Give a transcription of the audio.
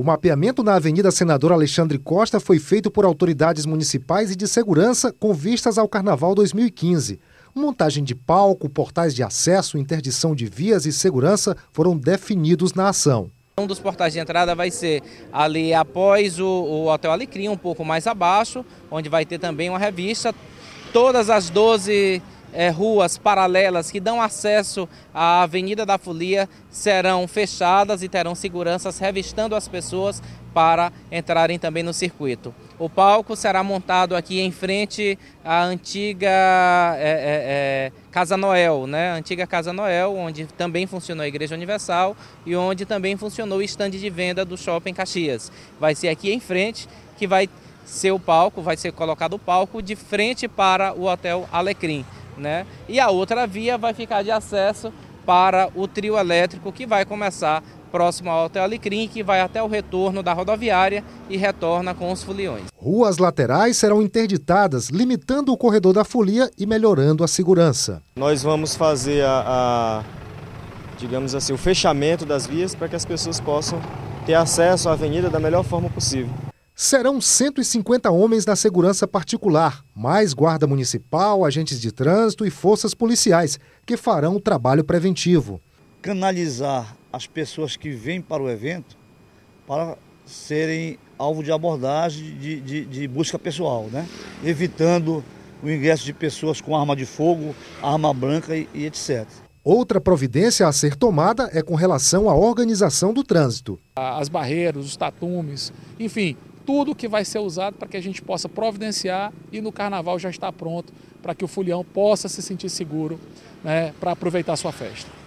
O mapeamento na Avenida Senador Alexandre Costa foi feito por autoridades municipais e de segurança com vistas ao Carnaval 2015. Montagem de palco, portais de acesso, interdição de vias e segurança foram definidos na ação. Um dos portais de entrada vai ser ali após o, o Hotel Alecrim, um pouco mais abaixo, onde vai ter também uma revista. Todas as 12 é, ruas paralelas que dão acesso à Avenida da Folia serão fechadas e terão seguranças revistando as pessoas para entrarem também no circuito. O palco será montado aqui em frente à antiga é, é, é Casa Noel, né? A antiga Casa Noel, onde também funcionou a Igreja Universal e onde também funcionou o estande de venda do Shopping Caxias. Vai ser aqui em frente que vai ser o palco, vai ser colocado o palco de frente para o Hotel Alecrim né? E a outra via vai ficar de acesso para o trio elétrico que vai começar próximo ao Hotel Alecrim, que vai até o retorno da rodoviária e retorna com os foliões. Ruas laterais serão interditadas, limitando o corredor da folia e melhorando a segurança. Nós vamos fazer a, a digamos assim, o fechamento das vias para que as pessoas possam ter acesso à avenida da melhor forma possível serão 150 homens da segurança particular, mais guarda municipal, agentes de trânsito e forças policiais, que farão o trabalho preventivo. Canalizar as pessoas que vêm para o evento para serem alvo de abordagem de, de, de busca pessoal, né? evitando o ingresso de pessoas com arma de fogo, arma branca e, e etc. Outra providência a ser tomada é com relação à organização do trânsito. As barreiras, os tatumes, enfim, tudo que vai ser usado para que a gente possa providenciar e no carnaval já está pronto para que o Fulião possa se sentir seguro né, para aproveitar a sua festa.